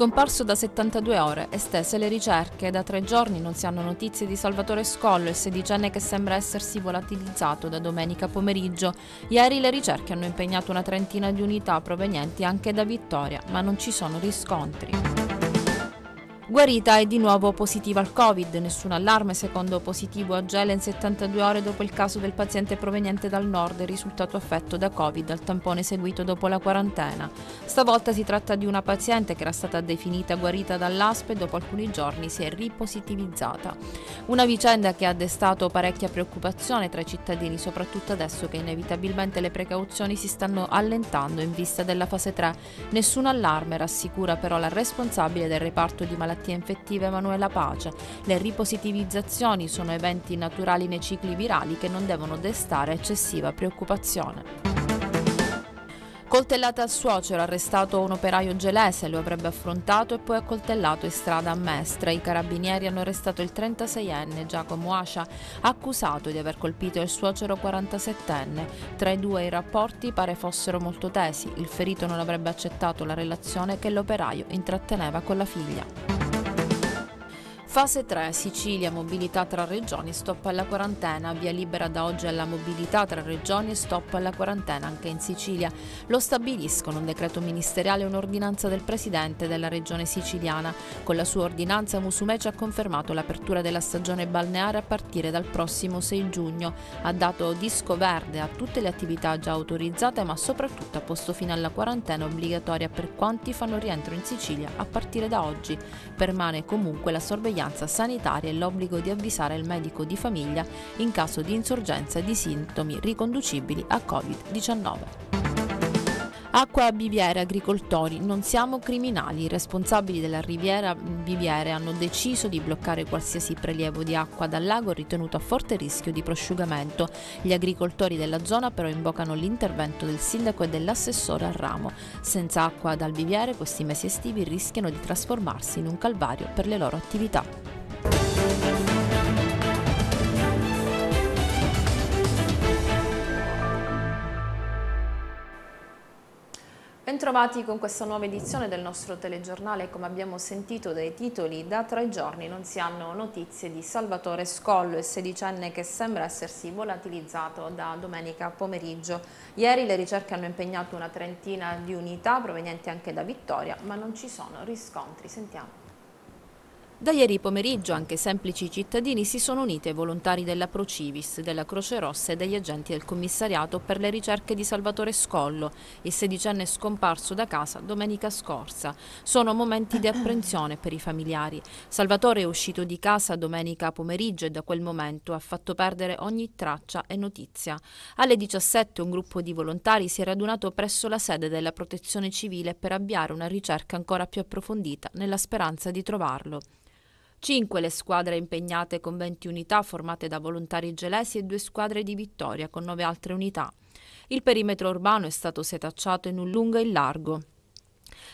Scomparso da 72 ore, estese le ricerche, da tre giorni non si hanno notizie di Salvatore Scollo, il sedicenne che sembra essersi volatilizzato da domenica pomeriggio. Ieri le ricerche hanno impegnato una trentina di unità provenienti anche da Vittoria, ma non ci sono riscontri. Guarita è di nuovo positiva al Covid, nessun allarme secondo positivo a Gelen 72 ore dopo il caso del paziente proveniente dal nord risultato affetto da Covid al tampone seguito dopo la quarantena. Stavolta si tratta di una paziente che era stata definita guarita dall'aspe e dopo alcuni giorni si è ripositivizzata. Una vicenda che ha destato parecchia preoccupazione tra i cittadini, soprattutto adesso che inevitabilmente le precauzioni si stanno allentando in vista della fase 3. Nessun allarme rassicura però la responsabile del reparto di malattie infatti infettiva Emanuela Pace. Le ripositivizzazioni sono eventi naturali nei cicli virali che non devono destare eccessiva preoccupazione. Coltellata al suocero, arrestato un operaio gelese, lo avrebbe affrontato e poi accoltellato in strada a Mestre. I carabinieri hanno arrestato il 36enne Giacomo Ascia, accusato di aver colpito il suocero 47enne. Tra i due i rapporti pare fossero molto tesi. Il ferito non avrebbe accettato la relazione che l'operaio intratteneva con la figlia. Fase 3, Sicilia, mobilità tra regioni, stop alla quarantena, via libera da oggi alla mobilità tra regioni e stop alla quarantena anche in Sicilia. Lo stabiliscono un decreto ministeriale e un'ordinanza del Presidente della regione siciliana. Con la sua ordinanza Musumeci ha confermato l'apertura della stagione balneare a partire dal prossimo 6 giugno. Ha dato disco verde a tutte le attività già autorizzate ma soprattutto ha posto fine alla quarantena obbligatoria per quanti fanno rientro in Sicilia a partire da oggi. Permane comunque la sorveglianza sorveglianza sanitaria e l'obbligo di avvisare il medico di famiglia in caso di insorgenza di sintomi riconducibili a Covid-19. Acqua a Biviera, agricoltori, non siamo criminali. I responsabili della riviera Biviere hanno deciso di bloccare qualsiasi prelievo di acqua dal lago ritenuto a forte rischio di prosciugamento. Gli agricoltori della zona però invocano l'intervento del sindaco e dell'assessore al ramo. Senza acqua dal Biviere questi mesi estivi rischiano di trasformarsi in un calvario per le loro attività. trovati con questa nuova edizione del nostro telegiornale. Come abbiamo sentito dai titoli, da tre giorni non si hanno notizie di Salvatore Scollo, il sedicenne che sembra essersi volatilizzato da domenica pomeriggio. Ieri le ricerche hanno impegnato una trentina di unità provenienti anche da Vittoria, ma non ci sono riscontri. Sentiamo. Da ieri pomeriggio anche semplici cittadini si sono uniti ai volontari della Procivis, della Croce Rossa e degli agenti del commissariato per le ricerche di Salvatore Scollo, il sedicenne scomparso da casa domenica scorsa. Sono momenti di apprensione per i familiari. Salvatore è uscito di casa domenica pomeriggio e da quel momento ha fatto perdere ogni traccia e notizia. Alle 17 un gruppo di volontari si è radunato presso la sede della Protezione Civile per avviare una ricerca ancora più approfondita nella speranza di trovarlo. 5 le squadre impegnate con 20 unità formate da volontari gelesi e 2 squadre di vittoria con 9 altre unità. Il perimetro urbano è stato setacciato in un lungo e in largo,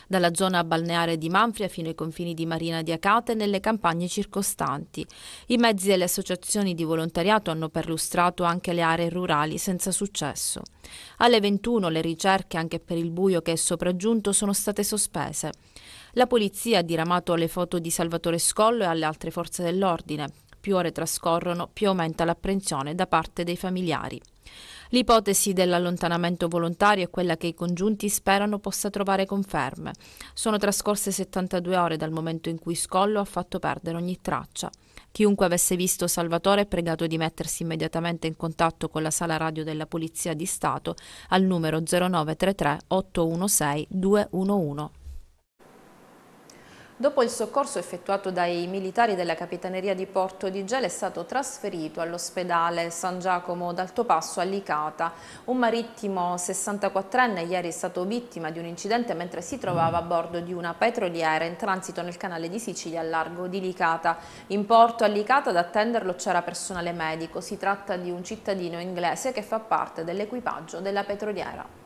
dalla zona balneare di Manfria fino ai confini di Marina di Acate e nelle campagne circostanti. I mezzi delle associazioni di volontariato hanno perlustrato anche le aree rurali senza successo. Alle 21 le ricerche anche per il buio che è sopraggiunto sono state sospese. La polizia ha diramato le foto di Salvatore Scollo e alle altre forze dell'ordine. Più ore trascorrono, più aumenta l'apprensione da parte dei familiari. L'ipotesi dell'allontanamento volontario è quella che i congiunti sperano possa trovare conferme. Sono trascorse 72 ore dal momento in cui Scollo ha fatto perdere ogni traccia. Chiunque avesse visto Salvatore è pregato di mettersi immediatamente in contatto con la sala radio della Polizia di Stato al numero 0933 816 211. Dopo il soccorso effettuato dai militari della Capitaneria di Porto di Gela è stato trasferito all'ospedale San Giacomo d'Alto Passo a Licata. Un marittimo 64enne ieri è stato vittima di un incidente mentre si trovava a bordo di una petroliera in transito nel canale di Sicilia a largo di Licata. In porto a Licata ad attenderlo c'era personale medico. Si tratta di un cittadino inglese che fa parte dell'equipaggio della petroliera.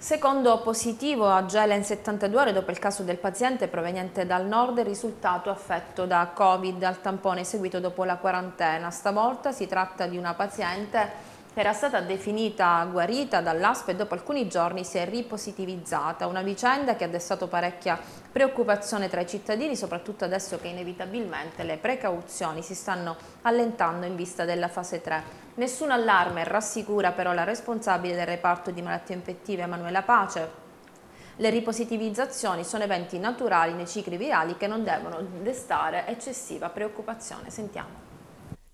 Secondo positivo a Gela in 72 ore dopo il caso del paziente proveniente dal nord risultato affetto da Covid al tampone eseguito dopo la quarantena. Stavolta si tratta di una paziente che era stata definita guarita dall'ASP e dopo alcuni giorni si è ripositivizzata, una vicenda che ha destato parecchia preoccupazione tra i cittadini, soprattutto adesso che inevitabilmente le precauzioni si stanno allentando in vista della fase 3 Nessun allarme, rassicura però la responsabile del reparto di malattie infettive Emanuela Pace. Le ripositivizzazioni sono eventi naturali nei cicli virali che non devono destare eccessiva preoccupazione. Sentiamo.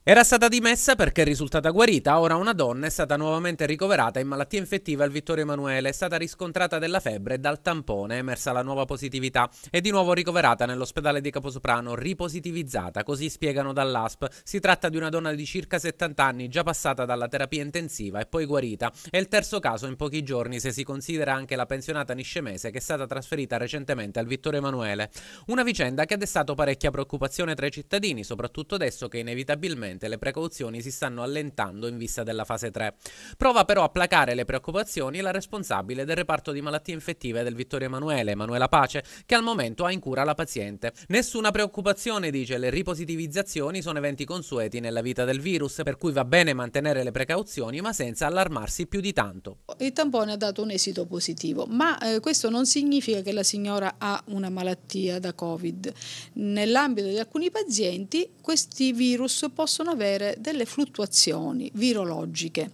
Era stata dimessa perché è risultata guarita, ora una donna è stata nuovamente ricoverata in malattia infettiva al Vittorio Emanuele, è stata riscontrata della febbre e dal tampone è emersa la nuova positività è di nuovo ricoverata nell'ospedale di Caposoprano, ripositivizzata, così spiegano dall'ASP. Si tratta di una donna di circa 70 anni già passata dalla terapia intensiva e poi guarita. È il terzo caso in pochi giorni se si considera anche la pensionata niscemese che è stata trasferita recentemente al Vittorio Emanuele. Una vicenda che ha destato parecchia preoccupazione tra i cittadini, soprattutto adesso che inevitabilmente Attualmente le precauzioni si stanno allentando in vista della fase 3. Prova però a placare le preoccupazioni la responsabile del reparto di malattie infettive del Vittorio Emanuele, Emanuela Pace, che al momento ha in cura la paziente. Nessuna preoccupazione, dice, le ripositivizzazioni sono eventi consueti nella vita del virus, per cui va bene mantenere le precauzioni ma senza allarmarsi più di tanto. Il tampone ha dato un esito positivo, ma eh, questo non significa che la signora ha una malattia da Covid. Nell'ambito di alcuni pazienti questi virus possono possono avere delle fluttuazioni virologiche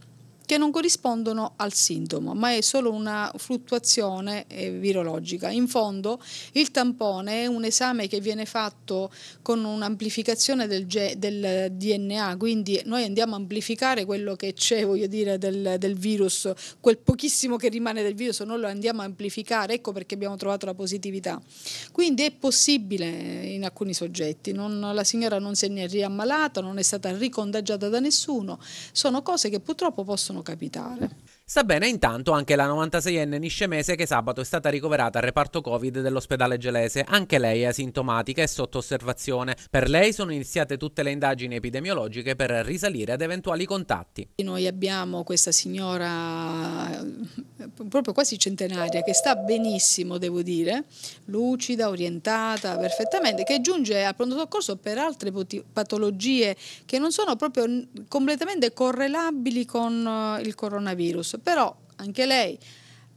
che non corrispondono al sintomo, ma è solo una fluttuazione eh, virologica. In fondo il tampone è un esame che viene fatto con un'amplificazione del, del, DNA, quindi noi andiamo a amplificare quello che c'è, voglio dire, del, del, virus, quel pochissimo che rimane del virus, noi lo andiamo a amplificare, ecco perché abbiamo trovato la positività. Quindi è possibile eh, in alcuni soggetti, non, la signora non si è riammalata, non è stata ricontagiata da nessuno, sono cose che purtroppo possono possono capitare. Sta bene intanto anche la 96enne niscemese che sabato è stata ricoverata al reparto Covid dell'ospedale gelese. Anche lei è asintomatica e sotto osservazione. Per lei sono iniziate tutte le indagini epidemiologiche per risalire ad eventuali contatti. Noi abbiamo questa signora proprio quasi centenaria che sta benissimo, devo dire, lucida, orientata perfettamente, che giunge al pronto soccorso per altre patologie che non sono proprio completamente correlabili con eh, il coronavirus però anche lei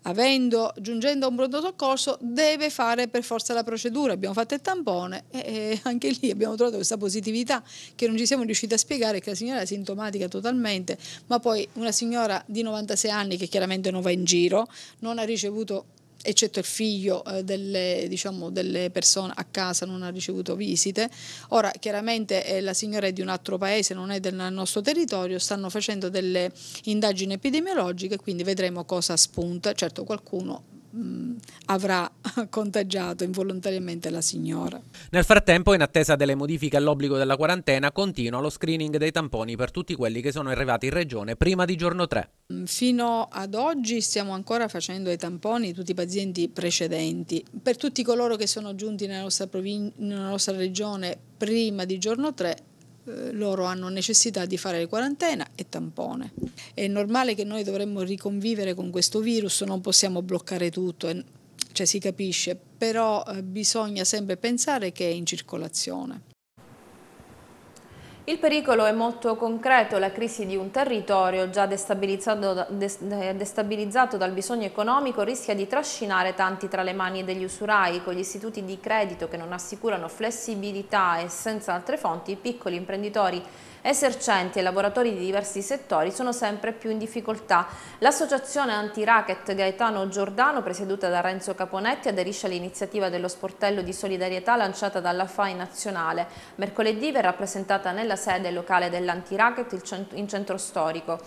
avendo, giungendo a un pronto soccorso, deve fare per forza la procedura. Abbiamo fatto il tampone e anche lì abbiamo trovato questa positività che non ci siamo riusciti a spiegare, che la signora è sintomatica totalmente, ma poi una signora di 96 anni che chiaramente non va in giro, non ha ricevuto eccetto il figlio eh, delle, diciamo, delle, persone a casa non ha ricevuto visite. Ora chiaramente eh, la signora è di un altro paese, non è del nostro territorio, stanno facendo delle indagini epidemiologiche, quindi vedremo cosa spunta. Certo qualcuno mh, mm, avrà contagiato involontariamente la signora. Nel frattempo, in attesa delle modifiche all'obbligo della quarantena, continua lo screening dei tamponi per tutti quelli che sono arrivati in regione prima di giorno 3. Mm, fino ad oggi stiamo ancora facendo i tamponi di tutti i pazienti precedenti. Per tutti coloro che sono giunti nella nostra, provin- nella nostra regione prima di giorno 3 eh, loro hanno necessità di fare quarantena e tampone. È normale che noi dovremmo riconvivere con questo virus, non possiamo bloccare tutto cioè si capisce, però eh, bisogna sempre pensare che è in circolazione. Il pericolo è molto concreto, la crisi di un territorio già destabilizzato, eh, destabilizzato, dal bisogno economico rischia di trascinare tanti tra le mani degli usurai, con gli istituti di credito che non assicurano flessibilità e senza altre fonti i piccoli imprenditori esercenti e lavoratori di diversi settori sono sempre più in difficoltà. L'associazione anti-racket Gaetano Giordano, presieduta da Renzo Caponetti, aderisce all'iniziativa dello sportello di solidarietà lanciata dalla FAI nazionale. Mercoledì verrà presentata nella nella sede locale dell'antiracket in centro storico.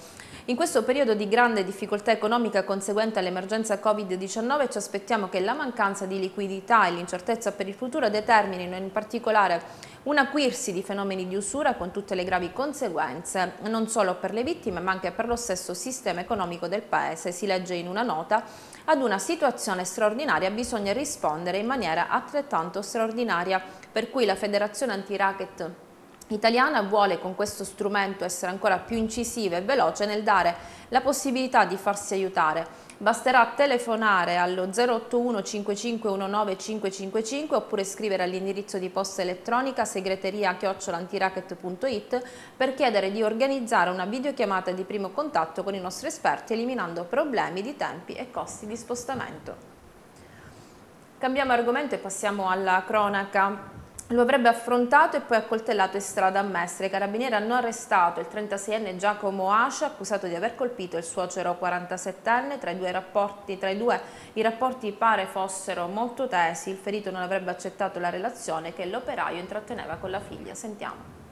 In questo periodo di grande difficoltà economica conseguente all'emergenza Covid-19 ci aspettiamo che la mancanza di liquidità e l'incertezza per il futuro determinino in particolare un acquirsi di fenomeni di usura con tutte le gravi conseguenze non solo per le vittime ma anche per lo stesso sistema economico del Paese. Si legge in una nota ad una situazione straordinaria bisogna rispondere in maniera altrettanto straordinaria per cui la Federazione Antiracket italiana vuole con questo strumento essere ancora più incisiva e veloce nel dare la possibilità di farsi aiutare. Basterà telefonare allo 081 5519 555 oppure scrivere all'indirizzo di posta elettronica segreteria chiocciolantirachet.it per chiedere di organizzare una videochiamata di primo contatto con i nostri esperti eliminando problemi di tempi e costi di spostamento. Cambiamo argomento e passiamo alla cronaca. Lo avrebbe affrontato e poi accoltellato in strada a Mestre. I carabinieri hanno arrestato il 36enne Giacomo Ascia, accusato di aver colpito il suocero 47enne. Tra i due, rapporti, tra i, due i rapporti pare fossero molto tesi. Il ferito non avrebbe accettato la relazione che l'operaio intratteneva con la figlia. Sentiamo.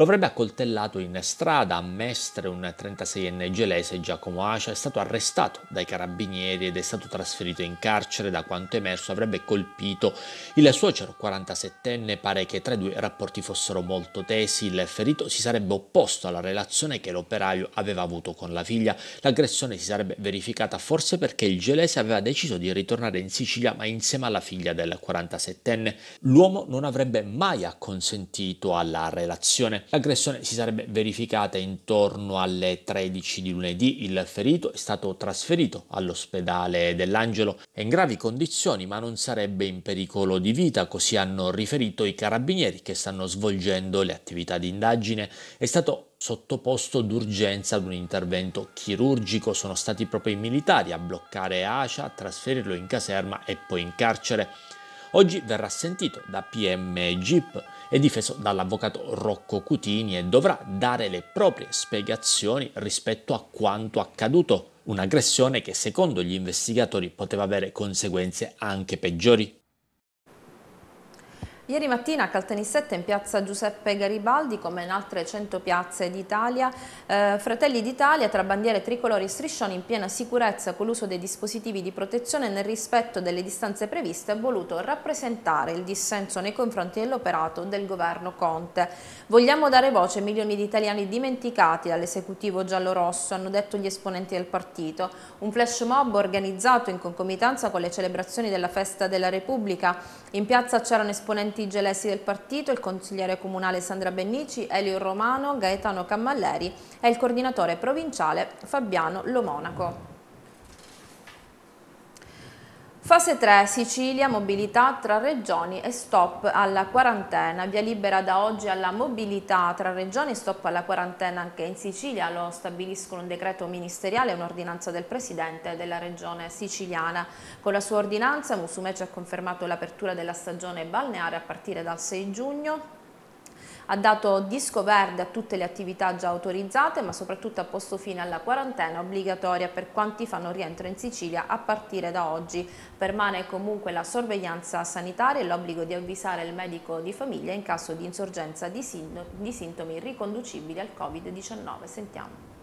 Lo avrebbe accoltellato in strada a Mestre, un 36enne gelese, Giacomo Acia, è stato arrestato dai carabinieri ed è stato trasferito in carcere. Da quanto emerso avrebbe colpito il suocero 47enne, pare che tra i due rapporti fossero molto tesi. Il ferito si sarebbe opposto alla relazione che l'operaio aveva avuto con la figlia. L'aggressione si sarebbe verificata forse perché il gelese aveva deciso di ritornare in Sicilia ma insieme alla figlia del 47enne. L'uomo non avrebbe mai acconsentito alla relazione. L'aggressione si sarebbe verificata intorno alle 13 di lunedì. Il ferito è stato trasferito all'ospedale dell'Angelo. È in gravi condizioni ma non sarebbe in pericolo di vita, così hanno riferito i carabinieri che stanno svolgendo le attività di indagine. È stato sottoposto d'urgenza ad un intervento chirurgico. Sono stati proprio i militari a bloccare Acia, a trasferirlo in caserma e poi in carcere. Oggi verrà sentito da PM Jeep è difeso dall'avvocato Rocco Cutini e dovrà dare le proprie spiegazioni rispetto a quanto accaduto, un'aggressione che secondo gli investigatori poteva avere conseguenze anche peggiori. Ieri mattina a Caltanissetta in piazza Giuseppe Garibaldi, come in altre 100 piazze d'Italia, eh, Fratelli d'Italia tra bandiere tricolori e striscioni in piena sicurezza con l'uso dei dispositivi di protezione nel rispetto delle distanze previste ha voluto rappresentare il dissenso nei confronti dell'operato del governo Conte. Vogliamo dare voce ai milioni di italiani dimenticati dall'esecutivo giallorosso, hanno detto gli esponenti del partito. Un flash mob organizzato in concomitanza con le celebrazioni della festa della Repubblica. In piazza c'erano esponenti vertice l'essi del partito, il consigliere comunale Sandra Bennici, Elio Romano, Gaetano Cammalleri e il coordinatore provinciale Fabiano Lomonaco. Fase 3, Sicilia, mobilità tra regioni e stop alla quarantena. Via libera da oggi alla mobilità tra regioni e stop alla quarantena anche in Sicilia, lo stabiliscono un decreto ministeriale e un'ordinanza del Presidente della regione siciliana. Con la sua ordinanza Musumeci ha confermato l'apertura della stagione balneare a partire dal 6 giugno ha dato disco verde a tutte le attività già autorizzate ma soprattutto ha posto fine alla quarantena obbligatoria per quanti fanno rientro in Sicilia a partire da oggi. Permane comunque la sorveglianza sanitaria e l'obbligo di avvisare il medico di famiglia in caso di insorgenza di, sintomi riconducibili al Covid-19. Sentiamo.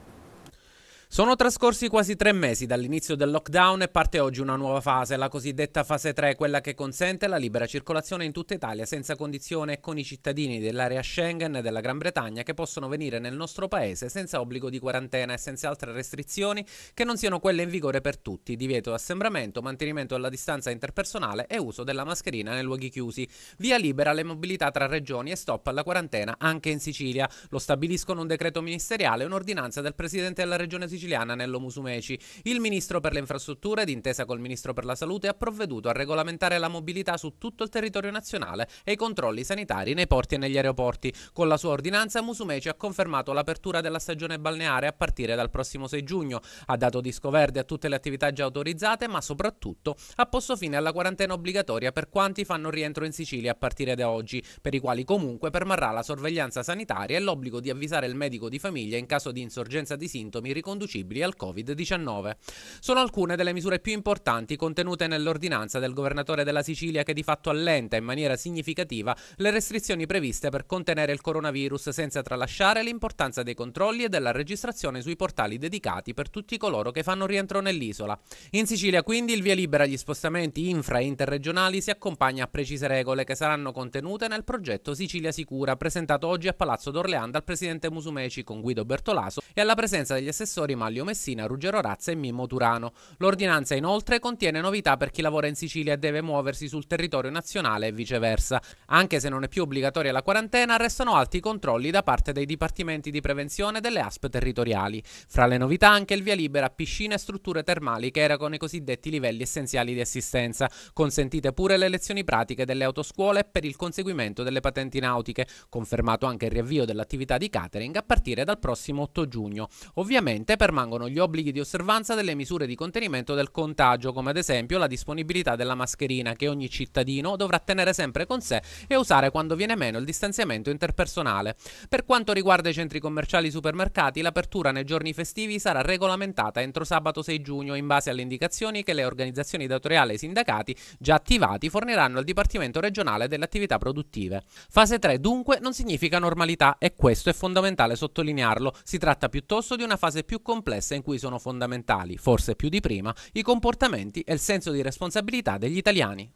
Sono trascorsi quasi tre mesi dall'inizio del lockdown e parte oggi una nuova fase, la cosiddetta fase 3, quella che consente la libera circolazione in tutta Italia senza condizione e con i cittadini dell'area Schengen e della Gran Bretagna che possono venire nel nostro paese senza obbligo di quarantena e senza altre restrizioni che non siano quelle in vigore per tutti, divieto di assembramento, mantenimento della distanza interpersonale e uso della mascherina nei luoghi chiusi. Via libera alle mobilità tra regioni e stop alla quarantena anche in Sicilia. Lo stabiliscono un decreto ministeriale e un'ordinanza del Presidente della Regione Sicilia siciliana Nello Musumeci. Il ministro per le infrastrutture, d'intesa col ministro per la salute, ha provveduto a regolamentare la mobilità su tutto il territorio nazionale e i controlli sanitari nei porti e negli aeroporti. Con la sua ordinanza Musumeci ha confermato l'apertura della stagione balneare a partire dal prossimo 6 giugno, ha dato disco verde a tutte le attività già autorizzate, ma soprattutto ha posto fine alla quarantena obbligatoria per quanti fanno rientro in Sicilia a partire da oggi, per i quali comunque permarrà la sorveglianza sanitaria e l'obbligo di avvisare il medico di famiglia in caso di insorgenza di sintomi riconducibili riconducibili al Covid-19. Sono alcune delle misure più importanti contenute nell'ordinanza del governatore della Sicilia che di fatto allenta in maniera significativa le restrizioni previste per contenere il coronavirus senza tralasciare l'importanza dei controlli e della registrazione sui portali dedicati per tutti coloro che fanno rientro nell'isola. In Sicilia quindi il via libera agli spostamenti infra e interregionali si accompagna a precise regole che saranno contenute nel progetto Sicilia Sicura presentato oggi a Palazzo d'Orlean dal presidente Musumeci con Guido Bertolaso e alla presenza degli assessori Mario Manlio Messina, Ruggero Razza e Mimmo Turano. L'ordinanza inoltre contiene novità per chi lavora in Sicilia e deve muoversi sul territorio nazionale e viceversa. Anche se non è più obbligatoria la quarantena, restano alti i controlli da parte dei dipartimenti di prevenzione delle ASP territoriali. Fra le novità anche il via libera a piscine e strutture termali che erano i cosiddetti livelli essenziali di assistenza. Consentite pure le lezioni pratiche delle autoscuole per il conseguimento delle patenti nautiche, confermato anche il riavvio dell'attività di catering a partire dal prossimo 8 giugno. Ovviamente per permangono gli obblighi di osservanza delle misure di contenimento del contagio, come ad esempio la disponibilità della mascherina che ogni cittadino dovrà tenere sempre con sé e usare quando viene meno il distanziamento interpersonale. Per quanto riguarda i centri commerciali e i supermercati, l'apertura nei giorni festivi sarà regolamentata entro sabato 6 giugno in base alle indicazioni che le organizzazioni datoriali e i sindacati già attivati forniranno al Dipartimento regionale delle attività produttive. Fase 3 dunque non significa normalità e questo è fondamentale sottolinearlo, si tratta piuttosto di una fase più complessa complessa in cui sono fondamentali, forse più di prima, i comportamenti e il senso di responsabilità degli italiani.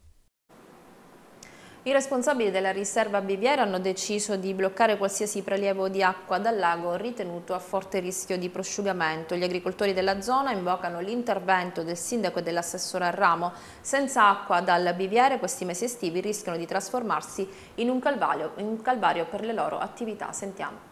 I responsabili della riserva Biviera hanno deciso di bloccare qualsiasi prelievo di acqua dal lago ritenuto a forte rischio di prosciugamento. Gli agricoltori della zona invocano l'intervento del sindaco e dell'assessore al ramo. Senza acqua dal Biviere questi mesi estivi rischiano di trasformarsi in un calvario, in un calvario per le loro attività. Sentiamo.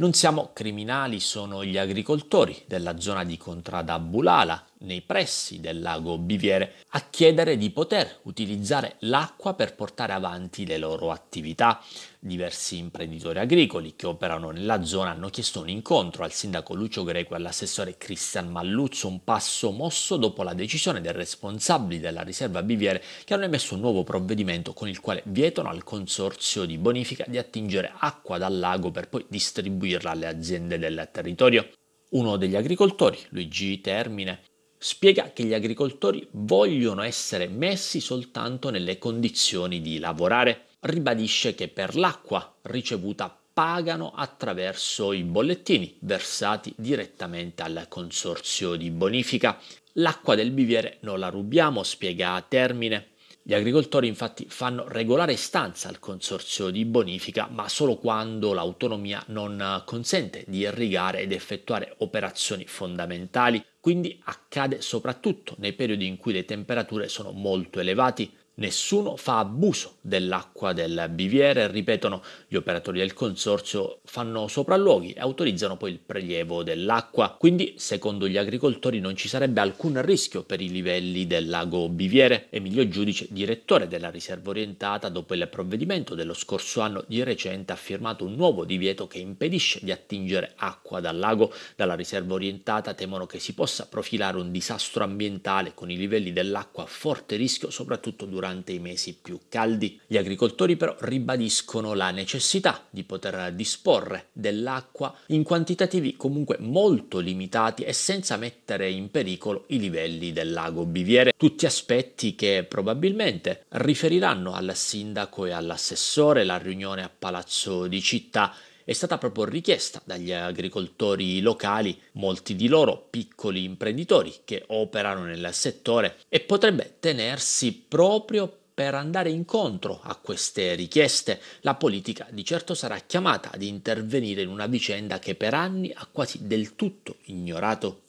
Non siamo criminali, sono gli agricoltori della zona di Contrada Bulala nei pressi del lago Biviere a chiedere di poter utilizzare l'acqua per portare avanti le loro attività. Diversi imprenditori agricoli che operano nella zona hanno chiesto un incontro al sindaco Lucio Greco e all'assessore Cristian Malluzzo, un passo mosso dopo la decisione dei responsabili della riserva Biviere che hanno emesso un nuovo provvedimento con il quale vietano al consorzio di bonifica di attingere acqua dal lago per poi distribuirla alle aziende del territorio. Uno degli agricoltori, Luigi Termine, spiega che gli agricoltori vogliono essere messi soltanto nelle condizioni di lavorare. Ribadisce che per l'acqua ricevuta pagano attraverso i bollettini versati direttamente al consorzio di bonifica. L'acqua del biviere non la rubiamo, spiega a termine. Gli agricoltori infatti fanno regolare stanza al consorzio di bonifica, ma solo quando l'autonomia non consente di irrigare ed effettuare operazioni fondamentali. Quindi accade soprattutto nei periodi in cui le temperature sono molto elevate Nessuno fa abuso dell'acqua del biviere, ripetono gli operatori del consorzio, fanno sopralluoghi e autorizzano poi il prelievo dell'acqua, quindi secondo gli agricoltori non ci sarebbe alcun rischio per i livelli del lago biviere. Emilio Giudice, direttore della riserva orientata, dopo il provvedimento dello scorso anno di recente ha firmato un nuovo divieto che impedisce di attingere acqua dal lago. Dalla riserva orientata temono che si possa profilare un disastro ambientale con i livelli dell'acqua a forte rischio soprattutto durante durante i mesi più caldi. Gli agricoltori però ribadiscono la necessità di poter disporre dell'acqua in quantitativi comunque molto limitati e senza mettere in pericolo i livelli del lago Biviere, tutti aspetti che probabilmente riferiranno al sindaco e all'assessore la riunione a Palazzo di Città è stata proprio richiesta dagli agricoltori locali, molti di loro piccoli imprenditori che operano nel settore e potrebbe tenersi proprio per andare incontro a queste richieste, la politica di certo sarà chiamata ad intervenire in una vicenda che per anni ha quasi del tutto ignorato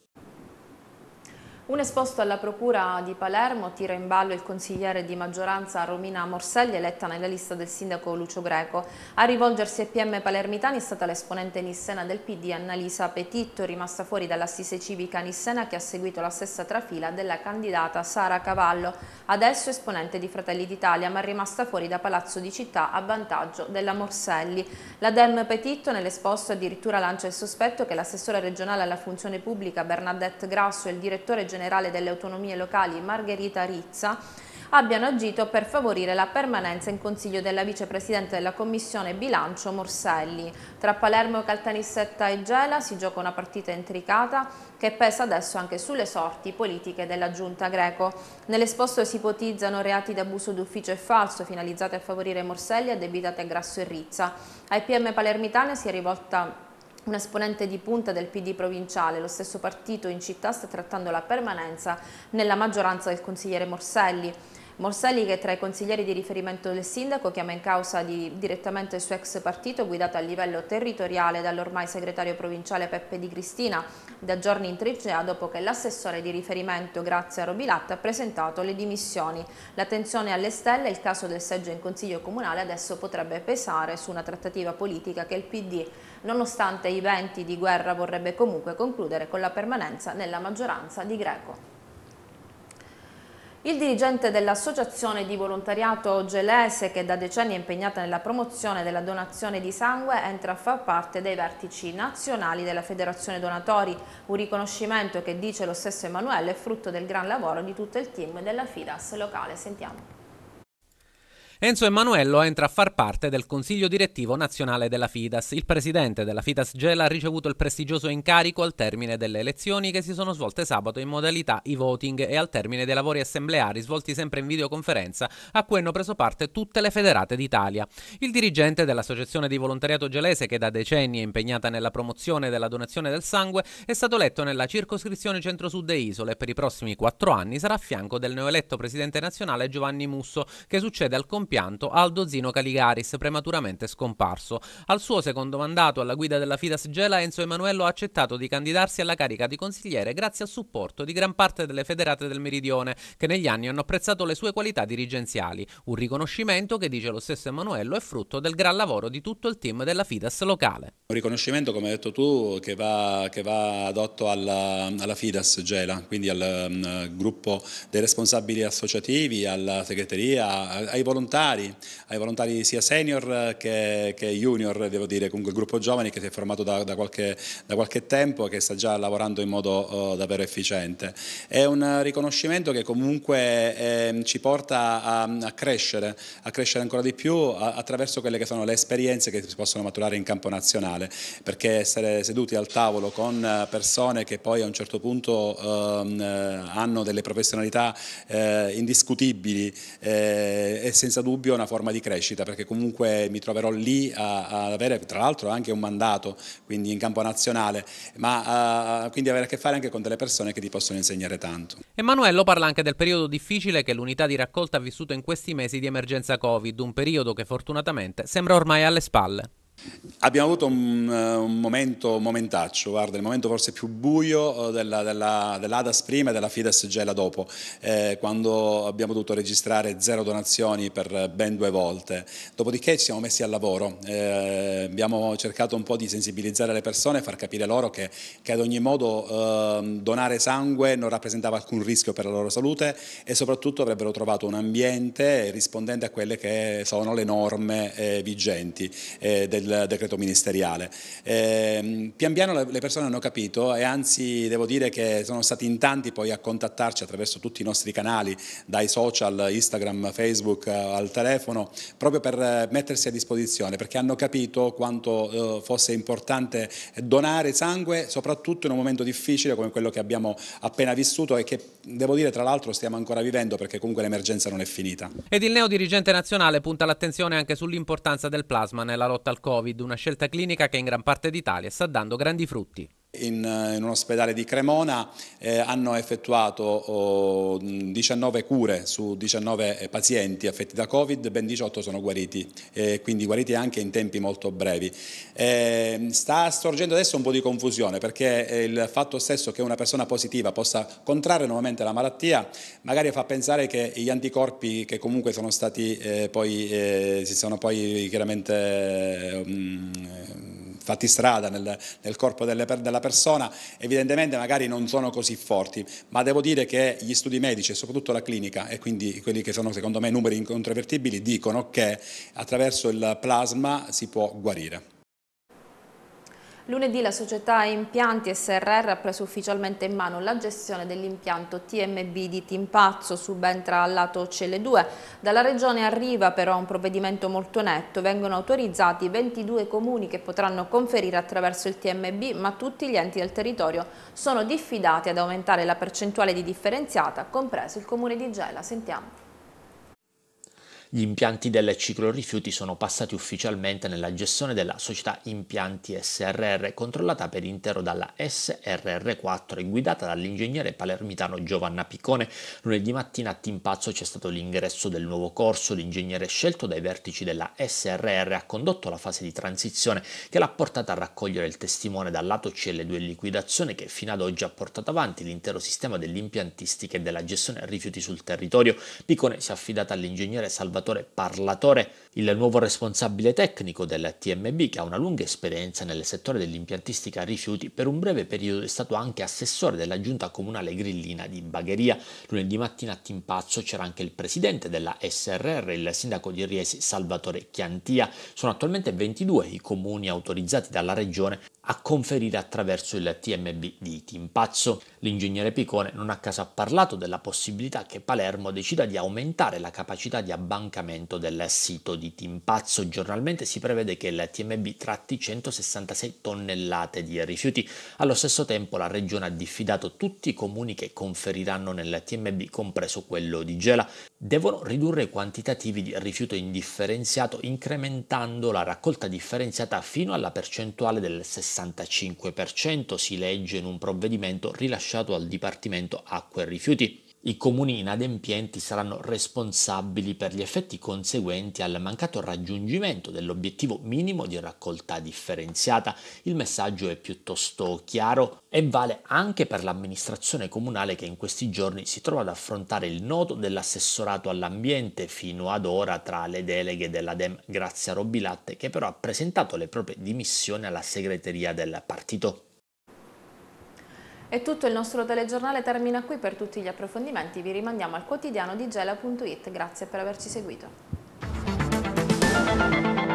un esposto alla Procura di Palermo tira in ballo il consigliere di maggioranza Romina Morselli, eletta nella lista del sindaco Lucio Greco. A rivolgersi ai PM palermitani è stata l'esponente nissena del PD Annalisa Petitto, rimasta fuori dall'assise civica nissena che ha seguito la stessa trafila della candidata Sara Cavallo, adesso esponente di Fratelli d'Italia, ma rimasta fuori da Palazzo di Città a vantaggio della Morselli. La Dem Petitto nell'esposto addirittura lancia il sospetto che l'assessore regionale alla funzione pubblica Bernadette Grasso e il direttore generale generale delle autonomie locali Margherita Rizza abbiano agito per favorire la permanenza in consiglio della vicepresidente della commissione bilancio Morselli. Tra Palermo, Caltanissetta e Gela si gioca una partita intricata che pesa adesso anche sulle sorti politiche della giunta greco. Nell'esposto si ipotizzano reati di abuso d'ufficio e falso finalizzati a favorire Morselli addebitati a Grasso e Rizza. Ai PM palermitane si è rivolta un esponente di punta del PD provinciale, lo stesso partito in città sta trattando la permanenza nella maggioranza del consigliere Morselli. Morselli che tra i consiglieri di riferimento del sindaco chiama in causa di, direttamente il suo ex partito guidato a livello territoriale dall'ormai segretario provinciale Peppe Di Cristina da giorni in trincea dopo che l'assessore di riferimento Grazia Robilatta ha presentato le dimissioni. La tensione alle stelle, il caso del seggio in consiglio comunale adesso potrebbe pesare su una trattativa politica che il PD nonostante i venti di guerra vorrebbe comunque concludere con la permanenza nella maggioranza di Greco. Il dirigente dell'associazione di volontariato gelese, che da decenni è impegnata nella promozione della donazione di sangue, entra a far parte dei vertici nazionali della Federazione Donatori, un riconoscimento che, dice lo stesso Emanuele, è frutto del gran lavoro di tutto il team della FIDAS locale. Sentiamo. Enzo Emanuello entra a far parte del Consiglio Direttivo Nazionale della FIDAS. Il presidente della FIDAS Gela ha ricevuto il prestigioso incarico al termine delle elezioni che si sono svolte sabato in modalità e-voting e al termine dei lavori assembleari svolti sempre in videoconferenza a cui hanno preso parte tutte le federate d'Italia. Il dirigente dell'Associazione di Volontariato Gelese che da decenni è impegnata nella promozione della donazione del sangue è stato eletto nella circoscrizione centro-sud e isole e per i prossimi quattro anni sarà a fianco del neoeletto presidente nazionale Giovanni Musso che succede al compianto pianto Aldo Zino Caligaris, prematuramente scomparso. Al suo secondo mandato alla guida della Fidas Gela, Enzo Emanuello ha accettato di candidarsi alla carica di consigliere grazie al supporto di gran parte delle federate del Meridione, che negli anni hanno apprezzato le sue qualità dirigenziali. Un riconoscimento che, dice lo stesso Emanuello, è frutto del gran lavoro di tutto il team della Fidas locale. Un riconoscimento, come hai detto tu, che va, che va adotto alla, alla Fidas Gela, quindi al um, gruppo dei responsabili associativi, alla segreteria, ai volontari volontari, ai volontari sia senior che, che junior, devo dire, comunque il gruppo giovani che si è formato da, da, qualche, da qualche, tempo e che sta già lavorando in modo uh, davvero efficiente. È un riconoscimento che comunque eh, ci porta a, a, crescere, a crescere ancora di più a, attraverso quelle che sono le esperienze che si possono maturare in campo nazionale, perché essere seduti al tavolo con persone che poi a un certo punto eh, hanno delle professionalità eh, indiscutibili eh, e senza dubbio dubbio una forma di crescita perché comunque mi troverò lì ad avere tra l'altro anche un mandato quindi in campo nazionale ma a, quindi avere a che fare anche con delle persone che ti possono insegnare tanto. Emanuello parla anche del periodo difficile che l'unità di raccolta ha vissuto in questi mesi di emergenza Covid, un periodo che fortunatamente sembra ormai alle spalle. Abbiamo avuto un, eh, un, momento, un momentaccio, guarda, il momento forse più buio eh, della, della, dell'Adas prima e della Fides Gela dopo, eh, quando abbiamo dovuto registrare zero donazioni per ben due volte. Dopodiché ci siamo messi al lavoro, eh, abbiamo cercato un po' di sensibilizzare le persone, far capire loro che, che ad ogni modo eh, donare sangue non rappresentava alcun rischio per la loro salute e soprattutto avrebbero trovato un ambiente rispondente a quelle che sono le norme eh, vigenti del decreto ministeriale. Eh, pian piano le persone hanno capito e anzi devo dire che sono stati in tanti poi a contattarci attraverso tutti i nostri canali, dai social, Instagram, Facebook, eh, al telefono, proprio per eh, mettersi a disposizione, perché hanno capito quanto eh, fosse importante donare sangue, soprattutto in un momento difficile come quello che abbiamo appena vissuto e che devo dire tra l'altro stiamo ancora vivendo perché comunque l'emergenza non è finita. Ed il neodirigente nazionale punta l'attenzione anche sull'importanza del plasma nella lotta al Covid Covid, una scelta clinica che in gran parte d'Italia sta dando grandi frutti in, eh, in, un ospedale di Cremona eh, hanno effettuato oh, 19 cure su 19 eh, pazienti affetti da Covid, ben 18 sono guariti, eh, quindi guariti anche in tempi molto brevi. Eh, sta sorgendo adesso un po' di confusione perché eh, il fatto stesso che una persona positiva possa contrarre nuovamente la malattia magari fa pensare che gli anticorpi che comunque sono stati poi, si sono poi chiaramente... Mh, mm, fatti strada nel, nel corpo delle, della persona, evidentemente magari non sono così forti, ma devo dire che gli studi medici e soprattutto la clinica, e quindi quelli che sono secondo me numeri incontrovertibili, dicono che attraverso il plasma si può guarire. Lunedì la società Impianti SRR ha preso ufficialmente in mano la gestione dell'impianto TMB di Timpazzo, subentra al lato CL2. Dalla regione arriva però un provvedimento molto netto, vengono autorizzati 22 comuni che potranno conferire attraverso il TMB, ma tutti gli enti del territorio sono diffidati ad aumentare la percentuale di differenziata, compreso il comune di Gela. Sentiamo. Gli impianti del ciclo rifiuti sono passati ufficialmente nella gestione della società Impianti SRR, controllata per intero dalla SRR4 e guidata dall'ingegnere palermitano Giovanna Piccone. Lunedì mattina a Timpazzo c'è stato l'ingresso del nuovo corso. L'ingegnere scelto dai vertici della SRR ha condotto la fase di transizione che l'ha portata a raccogliere il testimone dal lato CL2 liquidazione che fino ad oggi ha portato avanti l'intero sistema dell'impiantistica e della gestione rifiuti sul territorio. Piccone si è affidata all'ingegnere Salvatore Salvatore Parlatore il nuovo responsabile tecnico del TMB, che ha una lunga esperienza nel settore dell'impiantistica rifiuti, per un breve periodo è stato anche assessore della giunta comunale grillina di Bagheria. Lunedì mattina a Timpazzo c'era anche il presidente della SRR, il sindaco di Riesi Salvatore Chiantia. Sono attualmente 22 i comuni autorizzati dalla regione a conferire attraverso il TMB di Timpazzo. L'ingegnere Picone non a caso ha parlato della possibilità che Palermo decida di aumentare la capacità di abbancamento del sito di timpazzo giornalmente si prevede che il TMB tratti 166 tonnellate di rifiuti. Allo stesso tempo la Regione ha diffidato tutti i comuni che conferiranno nel TMB, compreso quello di Gela. Devono ridurre i quantitativi di rifiuto indifferenziato incrementando la raccolta differenziata fino alla percentuale del 65%, si legge in un provvedimento rilasciato al Dipartimento Acqua e Rifiuti. I comuni inadempienti saranno responsabili per gli effetti conseguenti al mancato raggiungimento dell'obiettivo minimo di raccolta differenziata. Il messaggio è piuttosto chiaro e vale anche per l'amministrazione comunale che in questi giorni si trova ad affrontare il nodo dell'assessorato all'ambiente fino ad ora tra le deleghe della Dem Grazia Robilatte che però ha presentato le proprie dimissioni alla segreteria del partito. E tutto il nostro telegiornale termina qui, per tutti gli approfondimenti vi rimandiamo al quotidiano di gela.it, grazie per averci seguito.